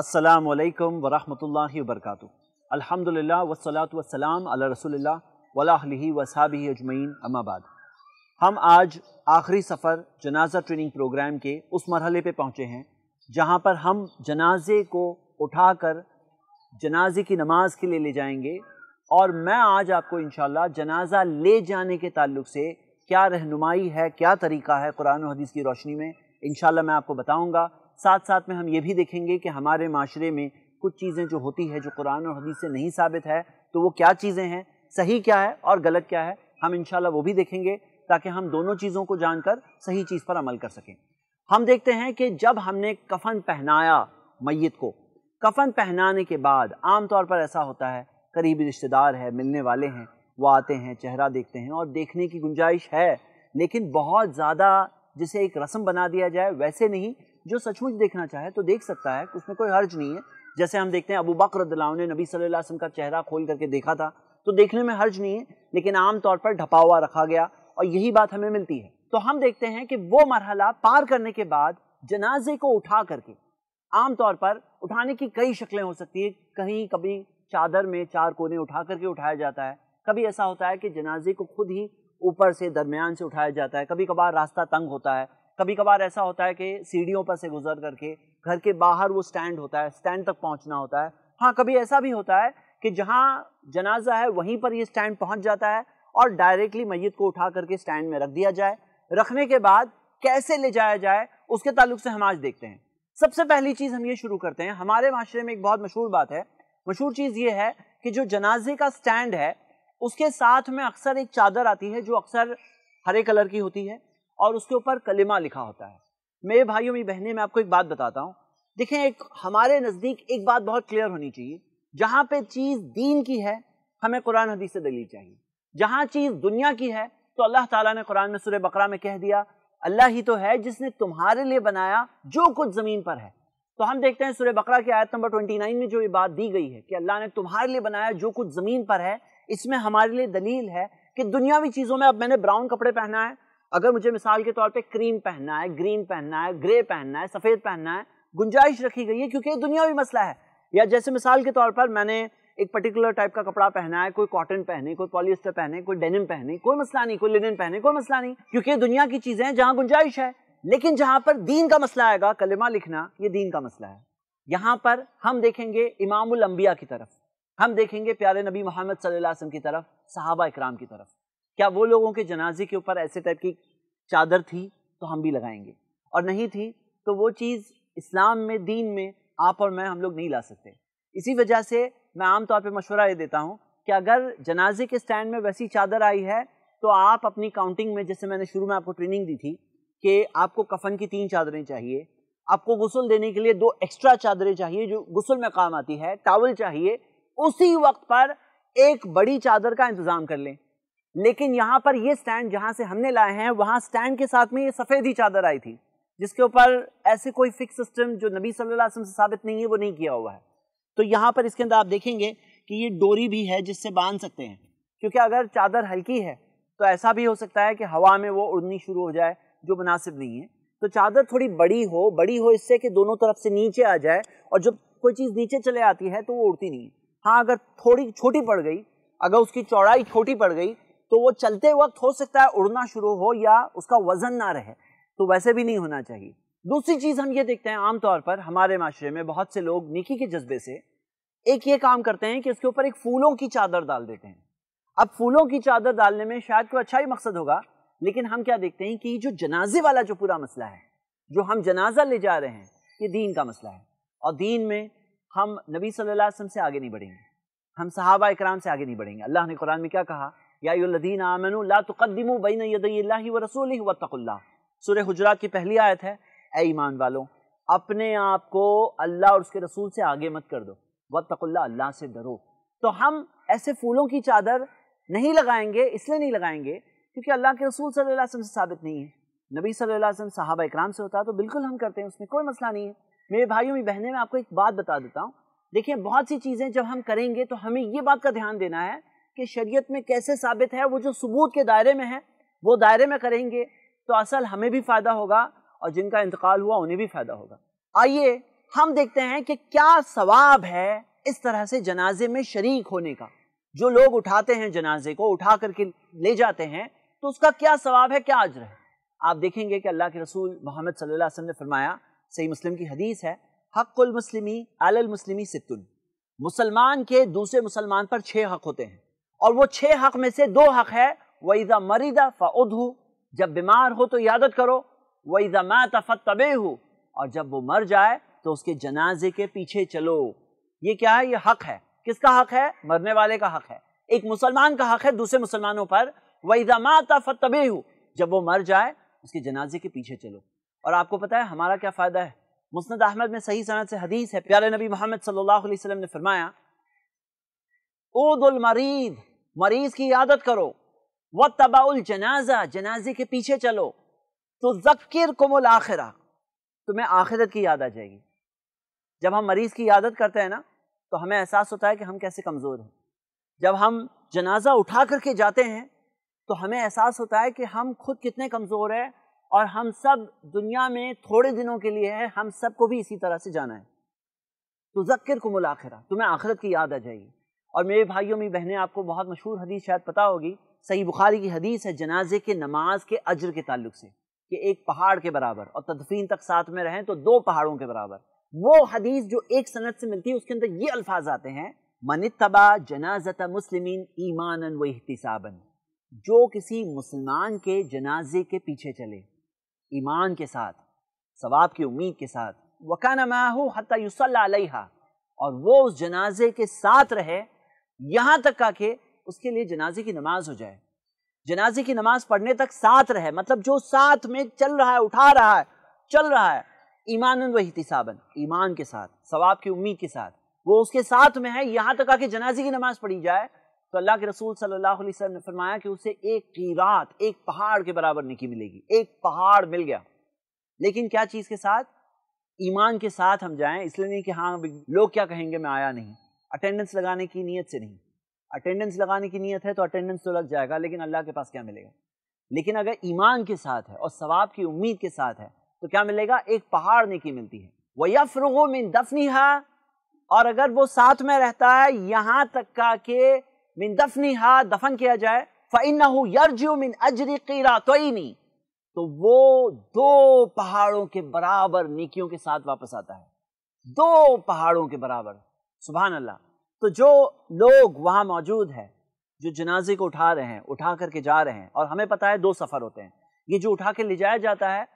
अस्सलाम वालेकुम वरहमतुल्लाहि वबरकातुहू अल्हम्दुलिल्लाह वस्सलातु वस्सलाम अला रसूलिल्लाह वलाहलिही वसाबी अजमैन अमाबाद हम आज आखिरी सफ़र जनाजा ट्रेनिंग प्रोग्राम के उस मरहले पर पहुँचे हैं जहाँ पर हम जनाजे को उठा कर जनाजे की नमाज के लिए ले जाएंगे और मैं आज आपको इन जनाजा ले जाने के ताल्लुक से क्या रहनुमाई है क्या तरीका है कुरान हदीस की रोशनी में इन मैं आपको बताऊँगा साथ साथ में हम ये भी देखेंगे कि हमारे माशरे में कुछ चीज़ें जो होती है जो कुरान और हदीस से नहीं साबित है तो वो क्या चीज़ें हैं सही क्या है और गलत क्या है हम शाला वो भी देखेंगे ताकि हम दोनों चीज़ों को जानकर सही चीज़ पर अमल कर सकें हम देखते हैं कि जब हमने कफन पहनाया मैत को कफन पहनाने के बाद आम तौर पर ऐसा होता है करीबी रिश्तेदार है मिलने वाले हैं वो आते हैं चेहरा देखते हैं और देखने की गुंजाइश है लेकिन बहुत ज़्यादा जिसे एक रस्म बना दिया जाए वैसे नहीं जो सचमुच देखना चाहे तो देख सकता है उसमें कोई हर्ज नहीं है जैसे हम देखते हैं अबू बकर ने नबी सल्लल्लाहु अलैहि वसल्लम का चेहरा खोल करके देखा था तो देखने में हर्ज नहीं है लेकिन आम तौर पर ढपा हुआ रखा गया और यही बात हमें मिलती है तो हम देखते हैं कि वो मरहला पार करने के बाद जनाजे को उठा करके आमतौर पर उठाने की कई शक्लें हो सकती है कहीं कभी चादर में चार कोने उठा करके उठाया जाता है कभी ऐसा होता है कि जनाजे को खुद ही ऊपर से दरमियान से उठाया जाता है कभी कभार रास्ता तंग होता है कभी कभार ऐसा होता है कि सीढ़ियों पर से गुजर करके घर के बाहर वो स्टैंड होता है स्टैंड तक पहुंचना होता है हाँ कभी ऐसा भी होता है कि जहाँ जनाजा है वहीं पर ये स्टैंड पहुँच जाता है और डायरेक्टली मैत को उठा करके स्टैंड में रख दिया जाए रखने के बाद कैसे ले जाया जाए उसके ताल्लुक से हम आज देखते हैं सबसे पहली चीज़ हम ये शुरू करते हैं हमारे माशरे में एक बहुत मशहूर बात है मशहूर चीज़ ये है कि जो जनाजे का स्टैंड है उसके साथ में अक्सर एक चादर आती है जो अक्सर हरे कलर की होती है और उसके ऊपर कलिमा लिखा होता है मेरे भाइयों मेरी बहनें मैं आपको एक बात बताता हूँ देखें एक हमारे नज़दीक एक बात बहुत क्लियर होनी चाहिए जहाँ पे चीज़ दीन की है हमें कुरान हदीस से दलील चाहिए जहाँ चीज़ दुनिया की है तो अल्लाह ताला ने कुरान में सूर्य बकरा में कह दिया अल्लाह ही तो है जिसने तुम्हारे लिए बनाया जो कुछ ज़मीन पर है तो हम देखते हैं सूर्य बकरा की आयत नंबर नाइन में जो ये बात दी गई है कि अल्लाह ने तुम्हारे लिए बनाया जो कुछ ज़मीन पर है इसमें हमारे लिए दलील है कि दुनियावी चीज़ों में अब मैंने ब्राउन कपड़े पहना है अगर मुझे मिसाल के तौर पे क्रीम पहनना है ग्रीन पहनना है ग्रे पहनना है सफ़ेद पहनना है गुंजाइश रखी गई है क्योंकि दुनिया भी मसला है या जैसे मिसाल के तौर पर मैंने एक पर्टिकुलर टाइप का कपड़ा पहना है कोई कॉटन पहने कोई पॉलिस्टर पहने कोई डेनिम पहने कोई मसला नहीं कोई लिनन पहने कोई मसला नहीं क्योंकि दुनिया की चीज़ें हैं जहाँ गुंजाइश है लेकिन जहाँ पर दीन का मसला आएगा कलिमा लिखना ये दीन का मसला है यहाँ पर हम देखेंगे इमामुल अम्बिया की तरफ हम देखेंगे प्यारे नबी मोहम्मद सल्लल्लाहु अलैहि वसल्लम की तरफ सहाबा इकराम की तरफ क्या वो लोगों के जनाजे के ऊपर ऐसे टाइप की चादर थी तो हम भी लगाएंगे और नहीं थी तो वो चीज़ इस्लाम में दीन में आप और मैं हम लोग नहीं ला सकते इसी वजह से मैं आमतौर पर मशवरा ये देता हूँ कि अगर जनाजे के स्टैंड में वैसी चादर आई है तो आप अपनी काउंटिंग में जैसे मैंने शुरू में आपको ट्रेनिंग दी थी कि आपको कफन की तीन चादरें चाहिए आपको गसल देने के लिए दो एक्स्ट्रा चादरें चाहिए जो गसल में काम आती है टावल चाहिए उसी वक्त पर एक बड़ी चादर का इंतज़ाम कर लें लेकिन यहाँ पर ये स्टैंड जहाँ से हमने लाए हैं वहाँ स्टैंड के साथ में ये सफ़ेद ही चादर आई थी जिसके ऊपर ऐसे कोई फिक्स सिस्टम जो नबी सल्लल्लाहु अलैहि वसल्लम से साबित नहीं है वो नहीं किया हुआ है तो यहाँ पर इसके अंदर आप देखेंगे कि ये डोरी भी है जिससे बांध सकते हैं क्योंकि अगर चादर हल्की है तो ऐसा भी हो सकता है कि हवा में वो उड़नी शुरू हो जाए जो मुनासिब नहीं है तो चादर थोड़ी बड़ी हो बड़ी हो इससे कि दोनों तरफ से नीचे आ जाए और जब कोई चीज़ नीचे चले आती है तो वो उड़ती नहीं है हाँ अगर थोड़ी छोटी पड़ गई अगर उसकी चौड़ाई छोटी पड़ गई तो वो चलते वक्त हो सकता है उड़ना शुरू हो या उसका वजन ना रहे तो वैसे भी नहीं होना चाहिए दूसरी चीज़ हम ये देखते हैं आमतौर पर हमारे माशरे में बहुत से लोग निकी के जज्बे से एक ये काम करते हैं कि उसके ऊपर एक फूलों की चादर डाल देते हैं अब फूलों की चादर डालने में शायद कोई अच्छा ही मकसद होगा लेकिन हम क्या देखते हैं कि जो जनाजे वाला जो पूरा मसला है जो हम जनाजा ले जा रहे हैं ये दीन का मसला है और दीन में हम नबी सल्लल्लाहु अलैहि वसल्लम से आगे नहीं बढ़ेंगे हम सहाबा इकराम से आगे नहीं बढ़ेंगे अल्लाह ने कुरान में क्या कहा यादीन आमन लातुक़दम बैन यदी व रसूल वतल्ला सुर हजरात की पहली आयत है ए ईमान वालों अपने आप को अल्लाह और उसके रसूल से आगे मत कर दो वतल्ला अल्लाह से डरो तो हम ऐसे फूलों की चादर नहीं लगाएंगे इसलिए नहीं लगाएंगे क्योंकि अल्लाह के रसूल सल्लल्लाहु अलैहि वसल्लम से साबित नहीं है नबी सल्लल्लाहु अलैहि वसल्लम से होता है तो बिल्कुल हम करते हैं उसमें कोई मसला नहीं है मेरे भाइयों में बहने में आपको एक बात बता देता हूँ देखिए बहुत सी चीज़ें जब हम करेंगे तो हमें ये बात का ध्यान देना है कि शरीयत में कैसे साबित है वो जो सबूत के दायरे में है वो दायरे में करेंगे तो असल हमें भी फ़ायदा होगा और जिनका इंतकाल हुआ उन्हें भी फ़ायदा होगा आइए हम देखते हैं कि क्या सवाब है इस तरह से जनाजे में शरीक होने का जो लोग उठाते हैं जनाजे को उठा करके ले जाते हैं तो उसका क्या सवाब है क्या अजर है आप देखेंगे कि अल्लाह के रसूल मोहम्मद सल्लल्लाहु अलैहि वसल्लम ने फरमाया सही मुस्लिम की हदीस है हक़ुल मुस्लिमी आलल मुस्लिमी सितुन मुसलमान के दूसरे मुसलमान पर छः हक होते हैं और वो छः हक में से दो हक है वईज़ा मरीदा फ़ाउदहू जब बीमार हो तो यादत करो वईज़ा मैं तफत तबे हूँ और जब वो मर जाए तो उसके जनाजे के पीछे चलो ये क्या है ये हक है किसका हक है मरने वाले का हक है एक मुसलमान का हक है दूसरे मुसलमानों पर वईज़ा मैं तफत तबे हूँ जब वो मर जाए उसके जनाजे के पीछे चलो और आपको पता है हमारा क्या फ़ायदा है मुस्द अहमद में सही सनत से हदीस है प्यारे नबी मोहम्मद सल्लल्लाहु अलैहि वसल्लम ने फरमाया ओदुल मरीद मरीज की आदत करो व तबाउल जनाजा जनाजे के पीछे चलो तो जक्र कोमल आखिरा तुम्हें आखिरत की याद आ जाएगी जब हम मरीज़ की आदत करते हैं ना तो हमें एहसास होता है कि हम कैसे कमज़ोर हैं जब हम जनाजा उठा करके जाते हैं तो हमें एहसास होता है कि हम खुद कितने कमज़ोर हैं और हम सब दुनिया में थोड़े दिनों के लिए है हम सबको भी इसी तरह से जाना है तो जक्र को मुलाखरा तुम्हें आखिरत की याद आ जाएगी और मेरे भाइयों में बहनें आपको बहुत मशहूर हदीस शायद पता होगी सही बुखारी की हदीस है जनाजे के नमाज के अजर के ताल्लुक से कि एक पहाड़ के बराबर और तदफीन तक साथ में रहें तो दो पहाड़ों के बराबर वो हदीस जो एक सनत से मिलती है उसके अंदर ये अल्फाज आते हैं मन तबा जनाजत मुस्लिम ईमान व अहतसाबन जो किसी मुसलमान के जनाजे के पीछे चले ईमान के साथ सवाब की उम्मीद के साथ वकाना माहू हता युसल्ला और वो उस जनाजे के साथ रहे यहां तक का कि उसके लिए जनाजे की नमाज हो जाए जनाजे की नमाज पढ़ने तक साथ रहे मतलब जो साथ में चल रहा है उठा रहा है चल रहा है ईमान वही साबन ईमान के साथ सवाब की उम्मीद के साथ वो उसके साथ में है यहां तक आके जनाजे की नमाज पढ़ी जाए तो अल्लाह के रसूल सल्लल्लाहु अलैहि वसल्लम ने फरमाया कि उसे एक कीरात एक पहाड़ के बराबर निकी मिलेगी एक पहाड़ मिल गया लेकिन क्या चीज़ के साथ ईमान के साथ हम जाएं इसलिए नहीं कि हाँ लोग क्या कहेंगे मैं आया नहीं अटेंडेंस लगाने की नीयत से नहीं अटेंडेंस लगाने की नीयत है तो अटेंडेंस तो लग जाएगा लेकिन अल्लाह के पास क्या मिलेगा लेकिन अगर ईमान के साथ है और सवाब की उम्मीद के साथ है तो क्या मिलेगा एक पहाड़ नेकी मिलती है वह यफरगो मिन दफनी हा और अगर वो साथ में रहता है यहाँ तक का के मिन दफनी दफन किया जाए फ़ैन मिन अजरी तो तो वो दो पहाड़ों के बराबर नेकियों के साथ वापस आता है दो पहाड़ों के बराबर सुबहान अल्लाह तो जो लोग वहाँ मौजूद हैं जो जनाजे को उठा रहे हैं उठा करके जा रहे हैं और हमें पता है दो सफ़र होते हैं ये जो उठा के ले जाया जाता है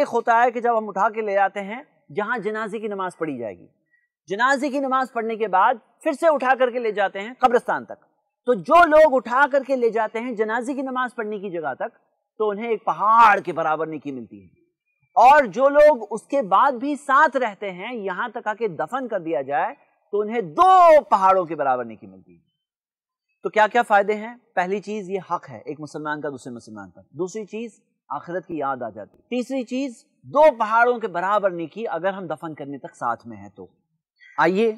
एक होता है कि जब हम उठा के ले जाते हैं जहाँ जनाजे की नमाज़ पढ़ी जाएगी जनाजे की नमाज पढ़ने के बाद फिर से उठा करके ले जाते हैं कब्रस्तान तक तो जो लोग उठा करके ले जाते हैं जनाजे की नमाज पढ़ने की जगह तक तो उन्हें एक पहाड़ के बराबर निकी मिलती है और जो लोग उसके बाद भी साथ रहते हैं यहाँ तक आके दफन कर दिया जाए तो उन्हें दो पहाड़ों के बराबर नेकी मिलती है तो क्या क्या फायदे हैं पहली चीज ये हक है एक मुसलमान का दूसरे मुसलमान पर दूसरी चीज आखिरत की याद आ जाती तीसरी चीज दो पहाड़ों के बराबर नेकी अगर हम दफन करने तक साथ में हैं तो आइए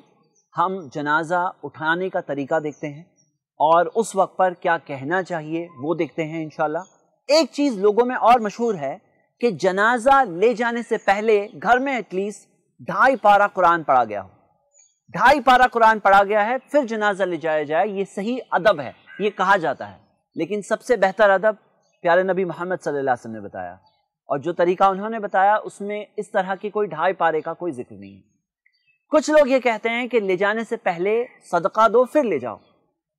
हम जनाजा उठाने का तरीका देखते हैं और उस वक्त पर क्या कहना चाहिए वो देखते हैं इनशाला एक चीज लोगों में और मशहूर है कि जनाजा ले जाने से पहले घर में एटलीस्ट ढाई पारा कुरान पढ़ा गया हो ढाई पारा कुरान पढ़ा गया है फिर जनाजा ले जाया जाए ये सही अदब है ये कहा जाता है लेकिन सबसे बेहतर अदब प्यारे नबी मोहम्मद सल्लल्लाहु अलैहि वसल्लम ने बताया और जो तरीका उन्होंने बताया उसमें इस तरह की कोई ढाई पारे का कोई जिक्र नहीं है कुछ लोग ये कहते हैं कि ले जाने से पहले सदका दो फिर ले जाओ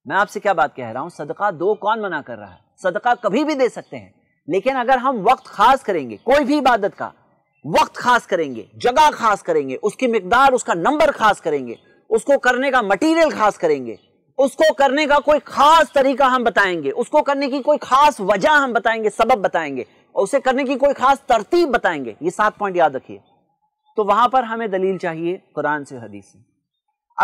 मैं आपसे क्या बात कह रहा हूँ सदका दो कौन मना कर रहा है सदका कभी भी दे सकते हैं लेकिन अगर हम वक्त खास करेंगे कोई भी इबादत का वक्त खास करेंगे जगह खास करेंगे उसकी मकदार उसका नंबर खास करेंगे उसको करने का मटेरियल खास करेंगे उसको करने का कोई खास तरीका हम बताएंगे उसको करने की कोई खास वजह हम बताएंगे सबब बताएंगे और उसे करने की कोई खास तरतीब बताएंगे ये सात पॉइंट याद रखिए तो वहां पर हमें दलील चाहिए कुरान से हदीस से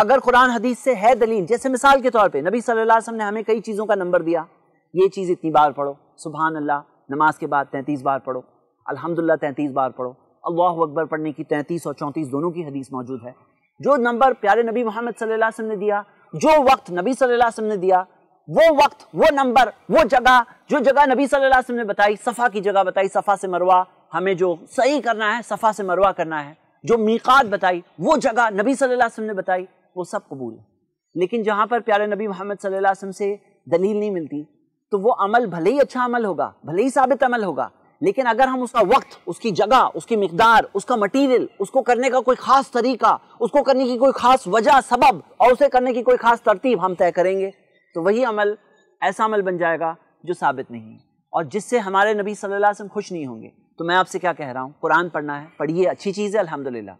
अगर कुरान हदीस से है दलील जैसे मिसाल के तौर पे नबी सल्लल्लाहु अलैहि वसल्लम ने हमें कई चीज़ों का नंबर दिया ये चीज़ इतनी बार पढ़ो सुबहान अल्लाह नमाज के बाद तैंतीस बार पढ़ो अल्हम्दुलिल्लाह तैंतीस बार पढ़ो अल्लाह अकबर पढ़ने की तैंतीस और चौंतीस दोनों की हदीस मौजूद है जो नंबर प्यारे नबी मोहम्मद सल्लल्लाहु अलैहि वसल्लम ने दिया जो वक्त नबी सल्लल्लाहु अलैहि वसल्लम ने दिया वो वक्त वो नंबर वो जगह जो जगह नबी सल्लल्लाहु अलैहि वसल्लम ने बताई सफ़ा की जगह बताई सफ़ा से मरवा हमें जो सही करना है सफ़ा से मरवा करना है जो मीकात बताई वो जगह नबी सल्लल्लाहु अलैहि वसल्लम ने बताई वो सब कबूल है लेकिन जहाँ पर प्यारे नबी मोहम्मद सल्लल्लाहु अलैहि वसल्लम से दलील नहीं मिलती तो वो अमल भले ही अच्छा अमल होगा भले ही साबित अमल होगा लेकिन अगर हम उसका वक्त उसकी जगह उसकी मकदार उसका मटीरियल उसको करने का कोई ख़ास तरीका उसको करने की कोई ख़ास वजह सबब और उसे करने की कोई ख़ास तरतीब हम तय करेंगे तो वही अमल ऐसा अमल बन जाएगा जो साबित नहीं है और जिससे हमारे नबी सल्लल्लाहु अलैहि वसल्लम खुश नहीं होंगे तो मैं आपसे क्या कह रहा हूँ कुरान पढ़ना है पढ़िए अच्छी चीज़ है अल्हम्दुलिल्लाह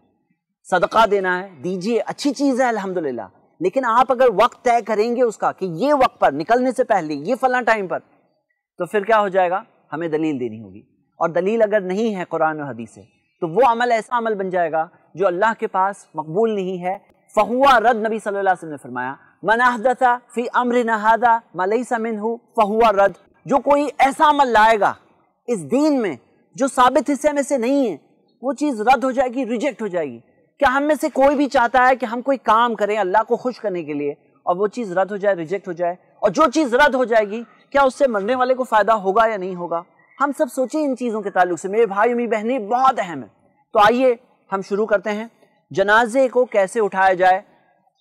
सदका देना है दीजिए अच्छी चीज़ है अल्हम्दुलिल्लाह लेकिन आप अगर वक्त तय करेंगे उसका कि ये वक्त पर निकलने से पहले ये फला टाइम पर तो फिर क्या हो जाएगा हमें दलील देनी होगी और दलील अगर नहीं है कुरान और हदीस से तो वो अमल ऐसा अमल बन जाएगा जो अल्लाह के पास मकबूल नहीं है फ़हुआ रद्द नबी सल्लल्लाहु अलैहि वसल्लम ने फरमाया मनाहदसा फ़ी अम्र नहादा मलईसा मिन फ़हुआ रद्द जो कोई ऐसा अमल लाएगा इस दीन में जो साबित हिस्से में से नहीं है वो चीज़ रद्द हो जाएगी रिजेक्ट हो जाएगी क्या हम में से कोई भी चाहता है कि हम कोई काम करें अल्लाह को खुश करने के लिए और वो चीज़ रद्द हो जाए रिजेक्ट हो जाए और जो चीज़ रद्द हो जाएगी क्या उससे मरने वाले को फ़ायदा होगा या नहीं होगा हम सब सोचें इन चीज़ों के ताल्लुक से मेरे भाई मेरी बहनें बहुत अहम है तो आइए हम शुरू करते हैं जनाजे को कैसे उठाया जाए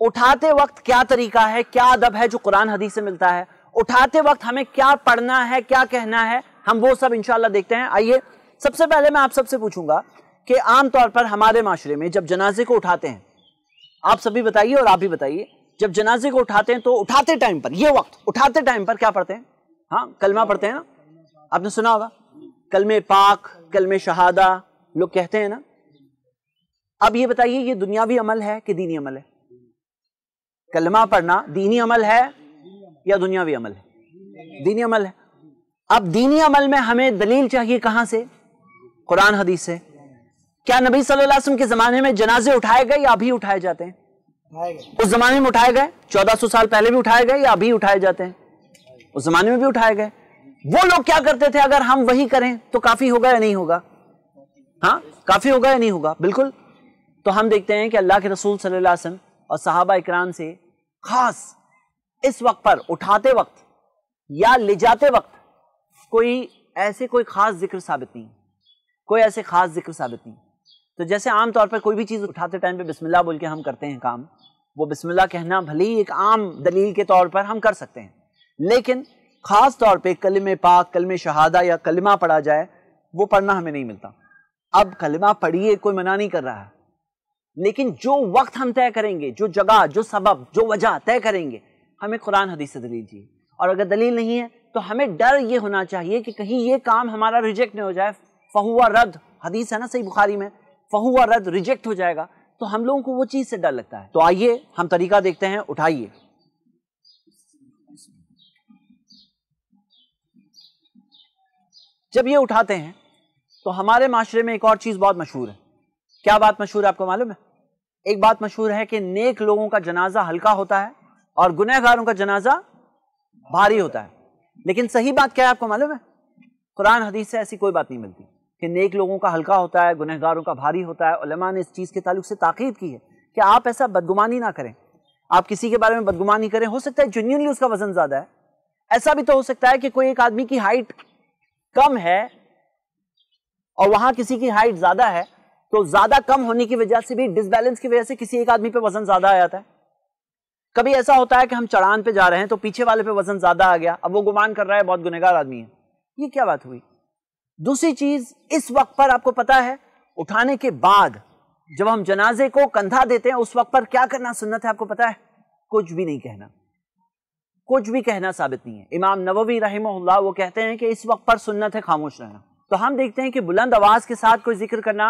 उठाते वक्त क्या तरीका है क्या अदब है जो कुरान हदीस से मिलता है उठाते वक्त हमें क्या पढ़ना है क्या कहना है हम वो सब इंशाल्लाह देखते हैं आइए सबसे पहले मैं आप सबसे पूछूंगा कि आमतौर पर हमारे माशरे में जब जनाजे को उठाते हैं आप सभी बताइए और आप भी बताइए जब जनाजे को उठाते हैं तो उठाते टाइम पर ये वक्त उठाते टाइम पर क्या पढ़ते हैं हाँ कलमा पढ़ते हैं ना आपने सुना होगा कलमे पाक कलमे शहादा लोग कहते हैं ना अब ये बताइए ये दुनियावी अमल है कि दीनी अमल है कलमा पढ़ना दीनी अमल है या दुनियावी अमल है दीनी अमल है अब दीनी अमल में हमें दलील चाहिए कहां से कुरान हदीस से क्या नबी सल्लल्लाहु अलैहि वसल्लम के जमाने में जनाजे उठाए गए या अभी उठाए जाते हैं उस जमाने में उठाए गए 1400 साल पहले भी उठाए गए या अभी उठाए जाते हैं उस जमाने में भी उठाए गए वो लोग क्या करते थे अगर हम वही करें तो काफी होगा या नहीं होगा हाँ काफी होगा या नहीं होगा बिल्कुल तो हम देखते हैं कि अल्लाह के रसूल सल्लासम और साहबा इकराम से खास इस वक्त पर उठाते वक्त या ले जाते वक्त कोई ऐसे कोई खास जिक्र साबित नहीं कोई ऐसे खास जिक्र साबित नहीं तो जैसे आमतौर पर कोई भी चीज़ उठाते टाइम पे बिस्मिल्लाह बोल के हम करते हैं काम वो बिस्मिल्लाह कहना भले ही एक आम दलील के तौर पर हम कर सकते हैं लेकिन ख़ास तौर पे कलम पाक कलम शहादा या कलमा पढ़ा जाए वो पढ़ना हमें नहीं मिलता अब कलमा पढ़िए कोई मना नहीं कर रहा है लेकिन जो वक्त हम तय करेंगे जो जगह जो सबब जो वजह तय करेंगे हमें कुरान हदीस से दलील दी और अगर दलील नहीं है तो हमें डर ये होना चाहिए कि कहीं ये काम हमारा रिजेक्ट नहीं हो जाए फहुआ रद्द हदीस है ना सही बुखारी में फहुआ रद्द रिजेक्ट हो जाएगा तो हम लोगों को वो चीज़ से डर लगता है तो आइए हम तरीका देखते हैं उठाइए जब ये उठाते हैं तो हमारे माशरे में एक और चीज़ बहुत मशहूर है क्या बात मशहूर है आपको मालूम है एक बात मशहूर है कि नेक लोगों का जनाजा हल्का होता है और गुनहगारों का जनाजा भारी होता है लेकिन सही बात क्या है आपको मालूम है कुरान हदीस से ऐसी कोई बात नहीं मिलती कि नेक लोगों का हल्का होता है गुनहगारों का भारी होता है उलमा ने इस चीज़ के तालुक से ताकीद की है कि आप ऐसा बदगुमानी ना करें आप किसी के बारे में बदगुमानी करें हो सकता है जेन्यूनली उसका वजन ज़्यादा है ऐसा भी तो हो सकता है कि कोई एक आदमी की हाइट कम है और वहां किसी की हाइट ज्यादा है तो ज्यादा कम होने की वजह से भी डिसबैलेंस की वजह से किसी एक आदमी पे वजन ज्यादा आ जाता है कभी ऐसा होता है कि हम चढ़ान पे जा रहे हैं तो पीछे वाले पे वजन ज्यादा आ गया अब वो गुमान कर रहा है बहुत गुनेगार आदमी है ये क्या बात हुई दूसरी चीज इस वक्त पर आपको पता है उठाने के बाद जब हम जनाजे को कंधा देते हैं उस वक्त पर क्या करना सुन्नत है आपको पता है कुछ भी नहीं कहना कुछ भी कहना साबित नहीं है इमाम नववी रही वो कहते हैं कि इस वक्त पर सुन्नत है खामोश रहना तो हम देखते हैं कि बुलंद आवाज़ के साथ कोई जिक्र करना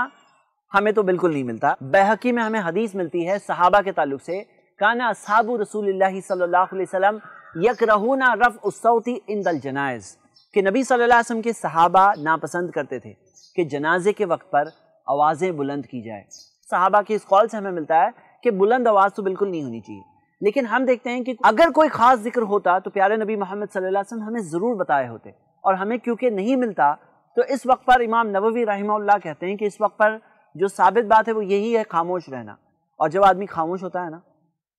हमें तो बिल्कुल नहीं मिलता बहकी में हमें हदीस मिलती है सहाबा के ताल्लुक से काना साबु रसूल सल्लाम यक रहूना रफ़ इन दल जनाइज़ के नबी सल्लल्लाहु के सहाबा नापसंद करते थे कि जनाजे के वक्त पर आवाज़ें बुलंद की जाए सहाबा के इस कॉल से हमें मिलता है कि बुलंद आवाज़ तो बिल्कुल नहीं होनी चाहिए लेकिन हम देखते हैं कि अगर कोई ख़ास जिक्र होता तो प्यारे नबी मोहम्मद वसल्लम हमें ज़रूर बताए होते और हमें क्योंकि नहीं मिलता तो इस वक्त पर इमाम नबवी रही कहते हैं कि इस वक्त पर जो साबित बात है वो यही है खामोश रहना और जब आदमी खामोश होता है ना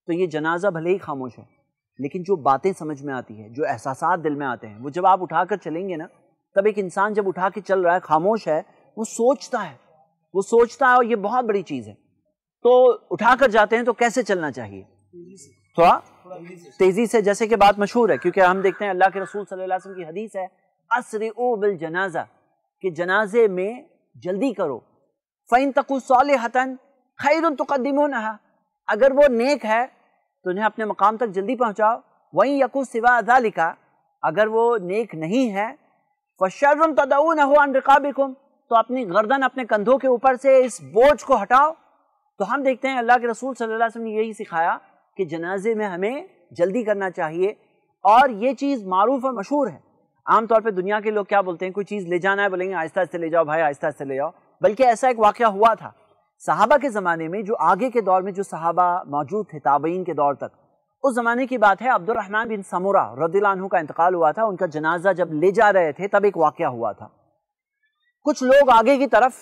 तो ये जनाजा भले ही खामोश है लेकिन जो बातें समझ में आती है जो एहसास दिल में आते हैं वो जब आप उठा कर चलेंगे ना तब एक इंसान जब उठा के चल रहा है खामोश है वो सोचता है वो सोचता है और ये बहुत बड़ी चीज़ है तो उठा जाते हैं तो कैसे चलना चाहिए तो थोड़ा तेजी से जैसे कि बात मशहूर है क्योंकि हम देखते हैं अल्लाह के रसूल सल्लम की हदीस है असर बिल जनाजा कि जनाजे में जल्दी करो फ़ैन तक हतन खैर तकदम अगर वो नेक है तो उन्हें अपने मकाम तक जल्दी पहुँचाओ वहीं यकू सिवा अदा लिखा अगर वो नेक नहीं है फशर्रम तदऊ न हो तो अपनी गर्दन अपने कंधों के ऊपर से इस बोझ को हटाओ तो हम देखते हैं अल्लाह के रसूल सल्लल्लाहु अलैहि वसल्लम ने यही सिखाया कि जनाजे में हमें जल्दी करना चाहिए और ये चीज़ मरूफ और मशहूर है आमतौर पर दुनिया के लोग क्या बोलते हैं कोई चीज़ ले जाना है बोलेंगे आहिस्ता आहिस्ते ले जाओ भाई आहिस्ता आहिस्ते ले जाओ बल्कि ऐसा एक वाक़ हुआ था साहबा के ज़माने में जो आगे के दौर में जो साहबा मौजूद थे ताबीन के दौर तक उस ज़माने की बात है अब्दुलरहमान बिन समूरा रदीलानू का इंतकाल हुआ था उनका जनाजा जब ले जा रहे थे तब एक वाक़ हुआ था कुछ लोग आगे की तरफ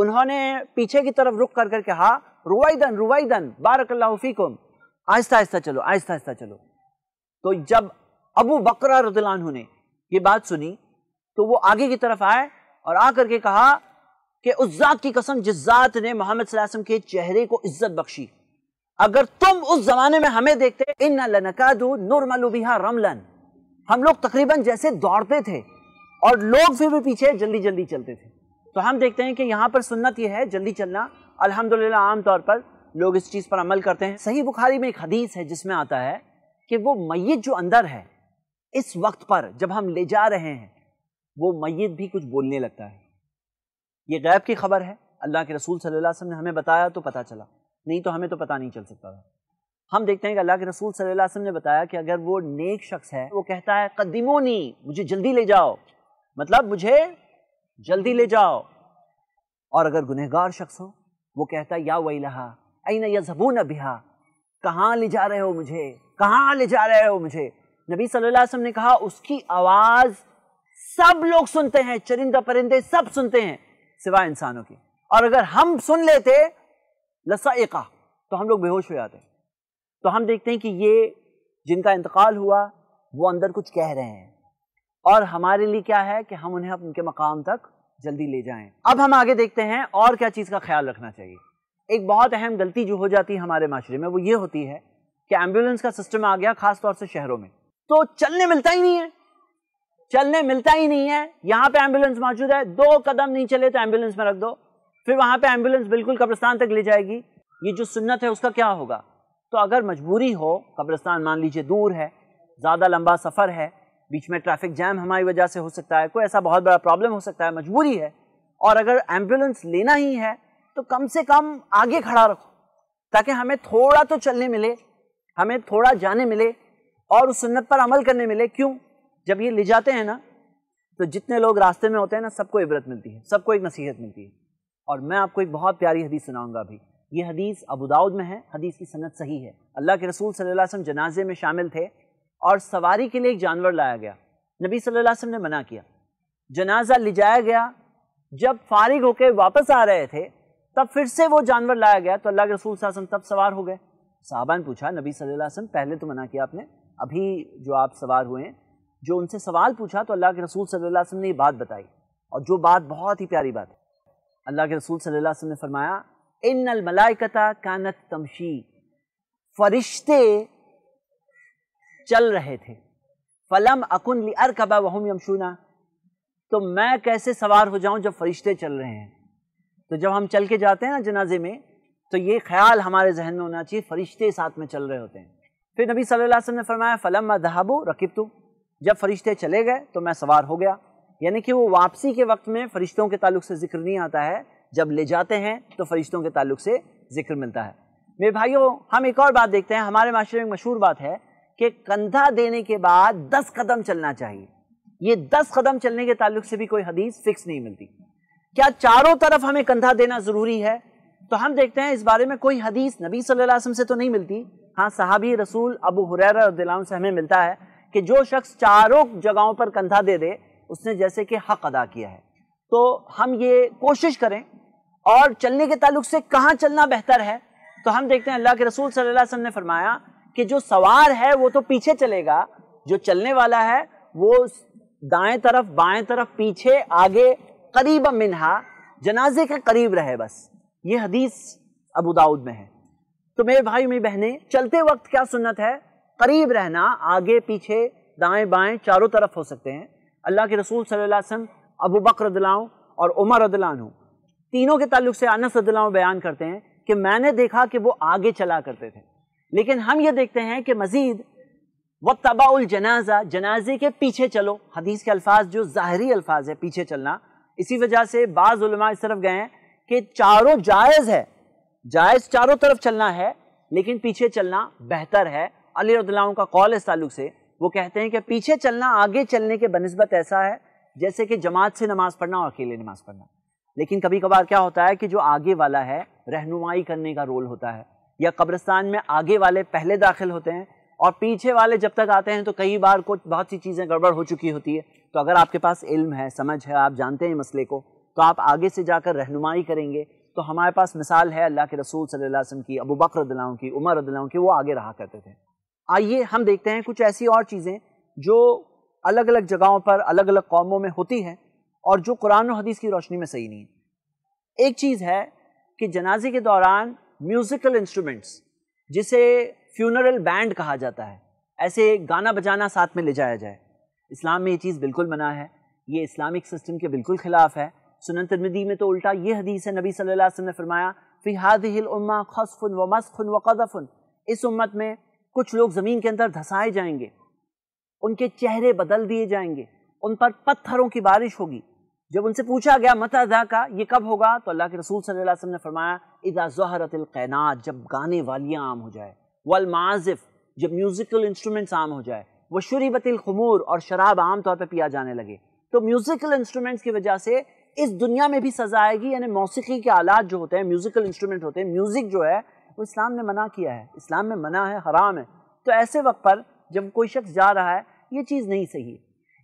उन्होंने पीछे की तरफ रुक कर कर कहा रुवाईदन रुवाईदन बारकल्लाफीकुम आहिस्ता आहिस्ता चलो आहिस्ता आहिस्ता चलो तो जब अबू बकरा रतलान ने ये बात सुनी तो वो आगे की तरफ आए और आकर के कहा कि उस जात की कसम जिस जात ने मोहम्मद वसल्लम के चेहरे को इज्जत बख्शी अगर तुम उस जमाने में हमें देखते इन लनकादू नूरमलुबिहा रमलन हम लोग तकरीबन जैसे दौड़ते थे और लोग फिर भी पीछे जल्दी जल्दी चलते थे तो हम देखते हैं कि यहाँ पर सुन्नत यह है जल्दी चलना अल्हम्दुलिल्लाह आम तौर पर लोग इस चीज़ पर अमल करते हैं सही बुखारी में एक हदीस है जिसमें आता है कि वो मैत जो अंदर है इस वक्त पर जब हम ले जा रहे हैं वो मैत भी कुछ बोलने लगता है ये गैब की खबर है अल्लाह के रसूल सल्लल्लाहु अलैहि वसल्लम ने हमें बताया तो पता चला नहीं तो हमें तो पता नहीं चल सकता था हम देखते हैं कि अल्लाह के रसूल सल्लल्लाहु अलैहि वसल्लम ने बताया कि अगर वो नेक शख्स है वो कहता है नहीं मुझे जल्दी ले जाओ मतलब मुझे जल्दी ले जाओ और अगर गुनहगार शख्स हो वो कहता है या वही अन यजबू नबिहा कहाँ ले जा रहे हो मुझे कहाँ ले जा रहे हो मुझे नबी सल्लल्लाहु अलैहि वसल्लम ने कहा उसकी आवाज़ सब लोग सुनते हैं चरिंदा परिंदे सब सुनते हैं सिवाय इंसानों की और अगर हम सुन लेते लसाइका तो हम लोग बेहोश हो जाते तो हम देखते हैं कि ये जिनका इंतकाल हुआ वो अंदर कुछ कह रहे हैं और हमारे लिए क्या है कि हम उन्हें उनके मकाम तक जल्दी ले जाएं अब हम आगे देखते हैं और क्या चीज़ का ख्याल रखना चाहिए एक बहुत अहम गलती जो हो जाती है हमारे माशरे में वो ये होती है कि एम्बुलेंस का सिस्टम आ गया खासतौर से शहरों में तो चलने मिलता ही नहीं है चलने मिलता ही नहीं है यहाँ पे एम्बुलेंस मौजूद है दो कदम नहीं चले तो एम्बुलेंस में रख दो फिर वहां पे एम्बुलेंस बिल्कुल कब्रिस्तान तक ले जाएगी ये जो सुन्नत है उसका क्या होगा तो अगर मजबूरी हो कब्रिस्तान मान लीजिए दूर है ज़्यादा लंबा सफ़र है बीच में ट्रैफिक जैम हमारी वजह से हो सकता है कोई ऐसा बहुत बड़ा प्रॉब्लम हो सकता है मजबूरी है और अगर एम्बुलेंस लेना ही है तो कम से कम आगे खड़ा रखो ताकि हमें थोड़ा तो चलने मिले हमें थोड़ा जाने मिले और उस सुन्नत पर अमल करने मिले क्यों जब ये ले जाते हैं ना तो जितने लोग रास्ते में होते हैं ना सबको इबरत मिलती है सबको एक नसीहत मिलती है और मैं आपको एक बहुत प्यारी हदीस सुनाऊंगा अभी ये हदीस अबूदाऊद में है हदीस की सनत सही है अल्लाह के रसूल सल्लल्लाहु अलैहि वसल्लम जनाजे में शामिल थे और सवारी के लिए एक जानवर लाया गया नबी सल्लल्लाहु अलैहि वसल्लम ने मना किया जनाजा ले जाया गया जब फारिग होकर वापस आ रहे थे तब फिर से वो जानवर लाया गया तो अल्लाह के रसूल वसम तब सवार हो गए साहबा ने पूछा नबी सल्लल्लाहु अलैहि पहले तो मना किया आपने अभी जो आप सवार हुए हैं जो उनसे सवाल पूछा तो अल्लाह के रसूल सल्लल्लाहु अलैहि वसल्लम ने ये बात बताई और जो बात बहुत ही प्यारी बात है अल्लाह के रसूल सल्लल्लाहु अलैहि वसल्लम ने फरमाया इन अलमलाइकता कानत तमशी फरिश्ते चल रहे थे फलम अकुन अर कबा वहम यमशूना तो मैं कैसे सवार हो जाऊं जब फरिश्ते चल रहे हैं तो जब हम चल के जाते हैं ना जनाजे में तो ये ख्याल हमारे जहन में होना चाहिए फरिश्ते साथ में चल रहे होते हैं फिर नबी सल्लल्लाहु अलैहि वसल्लम ने फरमाया फ़लम दहाबो रकीब जब फरिश्ते चले गए तो मैं सवार हो गया यानी कि वो वापसी के वक्त में फरिश्तों के ताल्लुक से जिक्र नहीं आता है जब ले जाते हैं तो फरिश्तों के ताल्लुक से जिक्र मिलता है मेरे भाइयों हम एक और बात देखते हैं हमारे माशरे में मशहूर बात है कि कंधा देने के बाद दस कदम चलना चाहिए ये दस कदम चलने के ताल्लुक से भी कोई हदीस फिक्स नहीं मिलती क्या चारों तरफ हमें कंधा देना ज़रूरी है तो हम देखते हैं इस बारे में कोई हदीस नबी सल्लल्लाहु अलैहि वसल्लम से तो नहीं मिलती हाँ सहाबी रसूल अबू हुरैरा दिलाम से हमें मिलता है कि जो शख्स चारों जगहों पर कंधा दे दे उसने जैसे कि हक अदा किया है तो हम ये कोशिश करें और चलने के ताल्लुक से कहाँ चलना बेहतर है तो हम देखते हैं अल्लाह के रसूल सल्लल्लाहु अलैहि वसल्लम ने फरमाया कि जो सवार है वो तो पीछे चलेगा जो चलने वाला है वो दाएं तरफ बाएं तरफ पीछे आगे करीब मिनहा जनाजे के करीब रहे बस ये हदीस अबू दाऊद में है तो मेरे भाई मेरी बहनें चलते वक्त क्या सुन्नत है करीब रहना आगे पीछे दाएं बाएं चारों तरफ हो सकते हैं अल्लाह के रसूल सल्लल्लाहु अलैहि वसल्लम अबू बकर रदलाओं और उमर रदलान तीनों के ताल्लुक से अनस रदलाओं बयान करते हैं कि मैंने देखा कि वो आगे चला करते थे लेकिन हम ये देखते हैं कि मज़ीद व तबाउल जनाजा जनाजे के पीछे चलो हदीस के अल्फाज जो ज़ाहरी अल्फाज है पीछे चलना इसी वजह से बाज़ इस तरफ गए हैं कि चारों जायज़ है जायज़ चारों तरफ चलना है लेकिन पीछे चलना बेहतर है अली रद्लाम का कौल इस तालुक से वो कहते हैं कि पीछे चलना आगे चलने के बनस्बत ऐसा है जैसे कि जमात से नमाज़ पढ़ना और अकेले नमाज़ पढ़ना लेकिन कभी कभार क्या होता है कि जो आगे वाला है रहनुमाई करने का रोल होता है या कब्रस्तान में आगे वाले पहले दाखिल होते हैं और पीछे वाले जब तक आते हैं तो कई बार कुछ बहुत सी चीज़ें गड़बड़ हो चुकी होती है तो अगर आपके पास इल्म है समझ है आप जानते हैं मसले को तो आप आगे से जाकर रहनुमाई करेंगे तो हमारे पास मिसाल है अल्लाह के रसूल सल्लल्लाहु अलैहि वसल्लम की अबू बकर रदलाओं की उमर रदलाओं की वो आगे रहा करते थे आइए हम देखते हैं कुछ ऐसी और चीज़ें जो अलग अलग जगहों पर अलग अलग कौमों में होती हैं और जो कुरान और हदीस की रोशनी में सही नहीं है एक चीज़ है कि जनाजे के दौरान म्यूज़िकल इंस्ट्रूमेंट्स जिसे फ्यूनरल बैंड कहा जाता है ऐसे गाना बजाना साथ में ले जाया जाए इस्लाम में ये चीज़ बिल्कुल मना है ये इस्लामिक सिस्टम के बिल्कुल खिलाफ है सुनन तरमदी में तो उल्टा ये हदीस है नबी सल्लल्लाहु अलैहि वसल्लम ने फरमाया फ़ी उम्मा खसफुन व मसखुन व कदफुन इस उम्मत में कुछ लोग ज़मीन के अंदर धंसाए जाएंगे उनके चेहरे बदल दिए जाएंगे उन पर पत्थरों की बारिश होगी जब उनसे पूछा गया मत अदा का ये कब होगा तो अल्लाह के रसूल सल्लल्लाहु अलैहि वसल्लम ने फरमाया इदा जहरतलकैनात जब गाने वालियाँ आम हो जाए वल माजिफ़ जब म्यूज़िकल इंस्ट्रूमेंट्स आम हो जाए व शरीबतिल खमूर और शराब आम तौर पर पिया जाने लगे तो म्यूज़िकल इंस्ट्रूमेंट्स की वजह से इस दुनिया में भी सजा आएगी यानी मौसीकी के आलात जो होते हैं म्यूज़िकल इंस्ट्रूमेंट होते हैं म्यूज़िक जो है वो इस्लाम ने मना किया है इस्लाम में मना है हराम है तो ऐसे वक्त पर जब कोई शख्स जा रहा है ये चीज़ नहीं सही है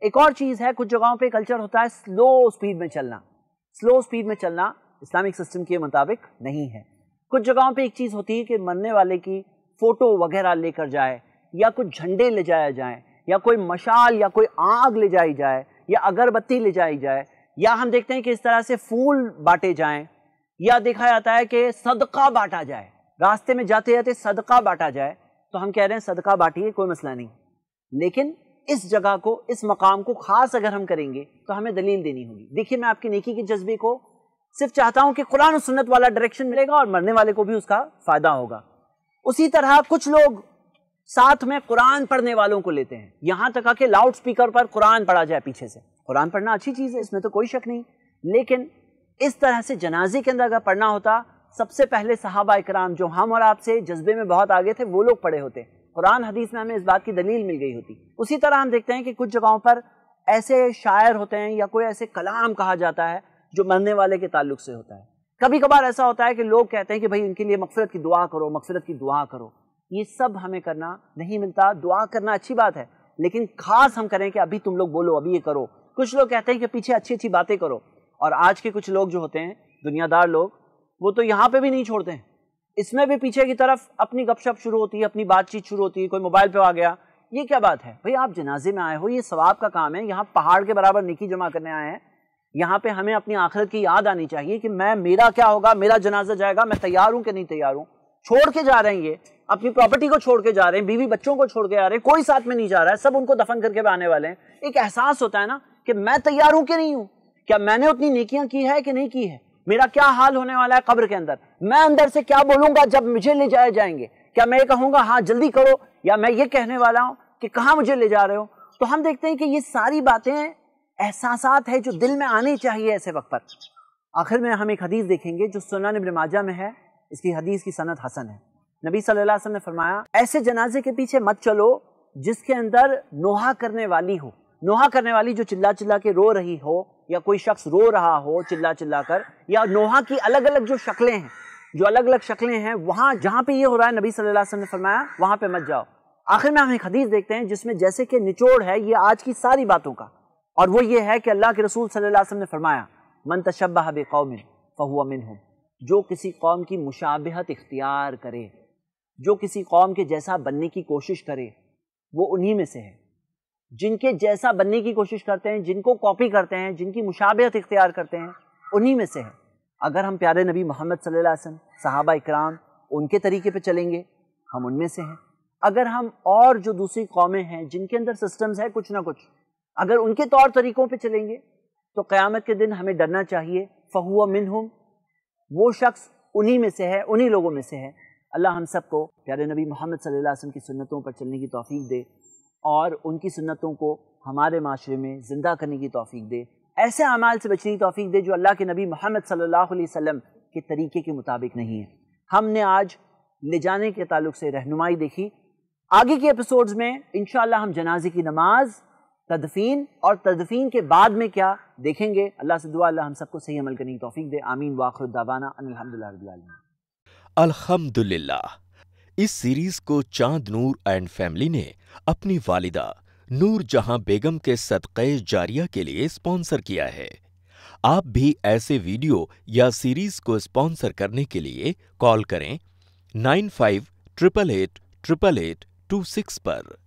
एक और चीज़ है कुछ जगहों पर कल्चर होता है स्लो स्पीड में चलना स्लो स्पीड में चलना इस्लामिक सिस्टम के मुताबिक नहीं है कुछ जगहों पे एक चीज़ होती है कि मरने वाले की फ़ोटो वगैरह लेकर जाए या कुछ झंडे ले जाया जाए या कोई मशाल या कोई आग ले जाई जाए या अगरबत्ती ले जाई जाए या हम देखते हैं कि इस तरह से फूल बांटे जाएं या देखा जाता है कि सदका बांटा जाए रास्ते में जाते जाते सदका बांटा जाए तो हम कह रहे हैं सदका बांटिए कोई मसला नहीं लेकिन इस जगह को इस मकाम को खास अगर हम करेंगे तो हमें दलील देनी होगी देखिए मैं आपकी नेकी के जज्बे को सिर्फ चाहता हूं कि कुरान सुन्नत वाला डायरेक्शन मिलेगा और मरने वाले को भी उसका फ़ायदा होगा उसी तरह कुछ लोग साथ में कुरान पढ़ने वालों को लेते हैं यहां तक आके लाउड स्पीकर पर कुरान पढ़ा जाए पीछे से कुरान पढ़ना अच्छी चीज़ है इसमें तो कोई शक नहीं लेकिन इस तरह से जनाजे के अंदर अगर पढ़ना होता सबसे पहले सहाबा कराम जो हम और आपसे जज्बे में बहुत आगे थे वो लोग पढ़े होते कुरान हदीस में हमें इस बात की दलील मिल गई होती उसी तरह हम देखते हैं कि कुछ जगहों पर ऐसे शायर होते हैं या कोई ऐसे कलाम कहा जाता है जो मरने वाले के ताल्लुक से होता है कभी कभार ऐसा होता है कि लोग कहते हैं कि भाई उनके लिए मगफरत की दुआ करो मगफरत की दुआ करो ये सब हमें करना नहीं मिलता दुआ करना अच्छी बात है लेकिन खास हम करें कि अभी तुम लोग बोलो अभी ये करो कुछ लोग कहते हैं कि पीछे अच्छी अच्छी बातें करो और आज के कुछ लोग जो होते हैं दुनियादार लोग वो तो यहाँ पे भी नहीं छोड़ते हैं इसमें भी पीछे की तरफ अपनी गपशप शुरू होती है अपनी बातचीत शुरू होती है कोई मोबाइल पे आ गया ये क्या बात है भाई आप जनाजे में आए हो ये सवाब का काम है यहाँ पहाड़ के बराबर निकी जमा करने आए हैं यहाँ पे हमें अपनी आखिरत की याद आनी चाहिए कि मैं मेरा क्या होगा मेरा जनाजा जाएगा मैं तैयार हूँ कि नहीं तैयार हूँ छोड़ के जा रहे हैं ये अपनी प्रॉपर्टी को छोड़ के जा रहे हैं बीवी बच्चों को छोड़ के जा रहे हैं कोई साथ में नहीं जा रहा है सब उनको दफन करके आने वाले हैं एक एहसास होता है ना कि मैं तैयार हूं कि नहीं हूं क्या मैंने उतनी नेकियां की है कि नहीं की है मेरा क्या हाल होने वाला है कब्र के अंदर मैं अंदर से क्या बोलूंगा जब मुझे ले जाए जाएंगे क्या मैं ये कहूंगा हाँ जल्दी करो या मैं ये कहने वाला हूँ कि कहाँ मुझे ले जा रहे हो तो हम देखते हैं कि ये सारी बातें एहसास है जो दिल में आने चाहिए ऐसे वक्त पर आखिर में हम एक हदीस देखेंगे जो सोना नबन माजा में है इसकी हदीस की सनत हसन है नबी सल्लल्लाहु अलैहि वसल्लम ने फरमाया ऐसे जनाजे के पीछे मत चलो जिसके अंदर नोहा करने वाली हो नोहा करने वाली जो चिल्ला चिल्ला के रो रही हो या कोई शख्स रो रहा हो चिल्ला चिल्ला कर या नोहा की अलग अलग जो शक्लें हैं जो अलग अलग शक्लें हैं वहाँ जहाँ पे ये हो रहा है नबी सल्लल्लाहु अलैहि वसल्लम ने फरमाया वहाँ पे मत जाओ आखिर में हम एक हदीस देखते हैं जिसमें जैसे कि निचोड़ है ये आज की सारी बातों का और वो ये है कि अल्लाह के रसूल सल्लासम अलैहि वसल्लम ने फरमाया मन तशबा बे कौमिन फ़हुआ मिन जो किसी कौम की मुशाबहत इख्तियार करे जो किसी कौम के जैसा बनने की कोशिश करे वो उन्हीं में से है जिनके जैसा बनने की कोशिश करते हैं जिनको कॉपी करते हैं जिनकी मुशाबत इख्तियार करते हैं उन्हीं में से है अगर हम प्यारे नबी मोहम्मद सल्लल्लाहु अलैहि वसल्लम सहाबा इकराम उनके तरीके पर चलेंगे हम उनमें से हैं अगर हम और जो दूसरी कौमें हैं जिनके अंदर सिस्टम्स हैं कुछ ना कुछ अगर उनके तौर तो तरीक़ों पर चलेंगे तो क़्यामत के दिन हमें डरना चाहिए फ़हुआ मिन वो शख्स उन्हीं में से है उन्हीं लोगों में से है अल्लाह हम सब को प्यारे नबी मोहम्मद सल्लल्लाहु की सुन्नतों पर चलने की तौफीक दे और उनकी सुन्नतों को हमारे माशरे में ज़िंदा करने की तौफीक दे ऐसे अमाल से बचने की तौफीक दे जो अल्लाह के नबी मोहम्मद सल्लल्लाहु वसल्लम के तरीके के मुताबिक नहीं है हमने आज ले जाने के ताल्लुक से रहनुमाई देखी आगे के एपिसोड्स में इन हम जनाजे की नमाज तदफीन और तदफीन के बाद में क्या देखेंगे अल्लाह से दुआ अल्लाह हम सबको सही अमल करने की तौफीक दे आमीन वाखुर दावाना अनिल अल्हम्दुलिल्लाह। इस सीरीज को चांद नूर एंड फैमिली ने अपनी वालिदा नूर जहां बेगम के सदक़े जारिया के लिए स्पॉन्सर किया है आप भी ऐसे वीडियो या सीरीज को स्पॉन्सर करने के लिए कॉल करें nine five triple eight triple eight two six पर